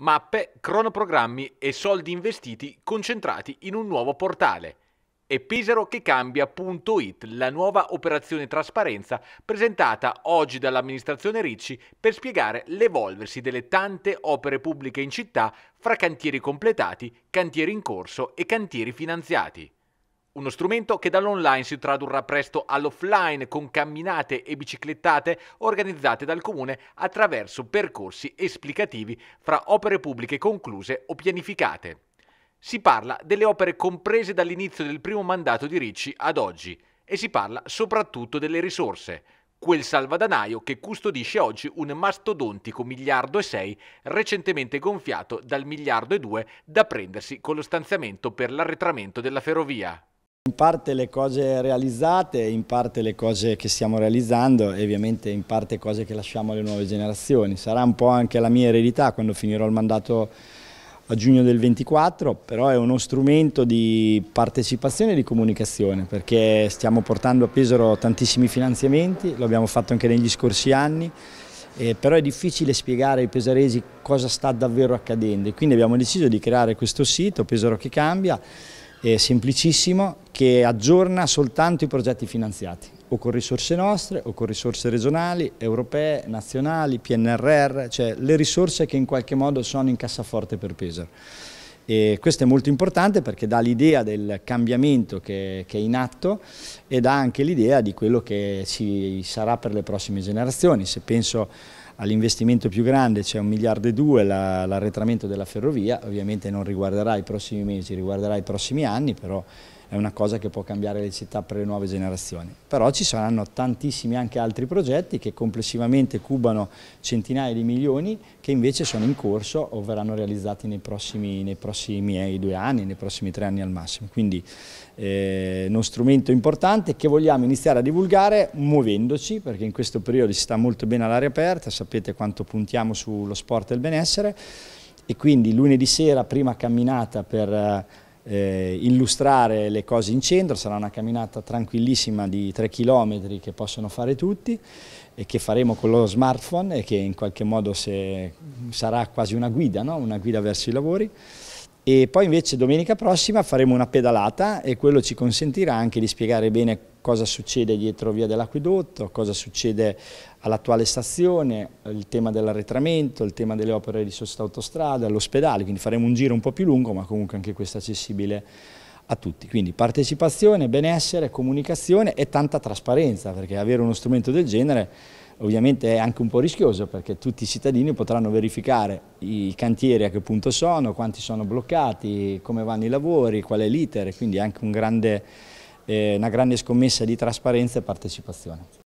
mappe, cronoprogrammi e soldi investiti concentrati in un nuovo portale. E Pesaro che cambia.it, la nuova operazione trasparenza presentata oggi dall'amministrazione Ricci per spiegare l'evolversi delle tante opere pubbliche in città fra cantieri completati, cantieri in corso e cantieri finanziati. Uno strumento che dall'online si tradurrà presto all'offline con camminate e biciclettate organizzate dal comune attraverso percorsi esplicativi fra opere pubbliche concluse o pianificate. Si parla delle opere comprese dall'inizio del primo mandato di Ricci ad oggi e si parla soprattutto delle risorse, quel salvadanaio che custodisce oggi un mastodontico miliardo e sei recentemente gonfiato dal miliardo e due da prendersi con lo stanziamento per l'arretramento della ferrovia. In parte le cose realizzate, in parte le cose che stiamo realizzando e ovviamente in parte cose che lasciamo alle nuove generazioni. Sarà un po' anche la mia eredità quando finirò il mandato a giugno del 24, però è uno strumento di partecipazione e di comunicazione perché stiamo portando a Pesaro tantissimi finanziamenti, lo abbiamo fatto anche negli scorsi anni, eh, però è difficile spiegare ai pesaresi cosa sta davvero accadendo e quindi abbiamo deciso di creare questo sito Pesaro che cambia eh, semplicissimo che aggiorna soltanto i progetti finanziati o con risorse nostre o con risorse regionali, europee, nazionali, PNRR, cioè le risorse che in qualche modo sono in cassaforte per Pesaro. E questo è molto importante perché dà l'idea del cambiamento che, che, è in atto e dà anche l'idea di quello che ci sarà per le prossime generazioni. Se penso all'investimento più grande, c'è cioè un miliardo e due, l'arretramento della ferrovia, ovviamente non riguarderà i prossimi mesi, riguarderà i prossimi anni, però è una cosa che può cambiare le città per le nuove generazioni. Però ci saranno tantissimi anche altri progetti che complessivamente cubano centinaia di milioni che invece sono in corso o verranno realizzati nei prossimi, nei prossimi eh, due anni, nei prossimi tre anni al massimo. Quindi eh, uno strumento importante che vogliamo iniziare a divulgare muovendoci, perché in questo periodo si sta molto bene all'aria aperta, sapete quanto puntiamo sullo sport e il benessere, e quindi lunedì sera prima camminata per eh, eh, illustrare le cose in centro, sarà una camminata tranquillissima di 3 km che possono fare tutti e che faremo con lo smartphone e che in qualche modo se, sarà quasi una guida, no? una guida verso i lavori. E poi invece domenica prossima faremo una pedalata e quello ci consentirà anche di spiegare bene cosa succede dietro via dell'acquedotto, cosa succede all'attuale stazione, il tema dell'arretramento, il tema delle opere di sosta autostrada, l'ospedale, quindi faremo un giro un po' più lungo ma comunque anche questo è accessibile a tutti. Quindi partecipazione, benessere, comunicazione e tanta trasparenza perché avere uno strumento del genere ovviamente è anche un po' rischioso perché tutti i cittadini potranno verificare i cantieri a che punto sono, quanti sono bloccati, come vanno i lavori, qual è l'iter, quindi è anche un grande una grande scommessa di trasparenza e partecipazione.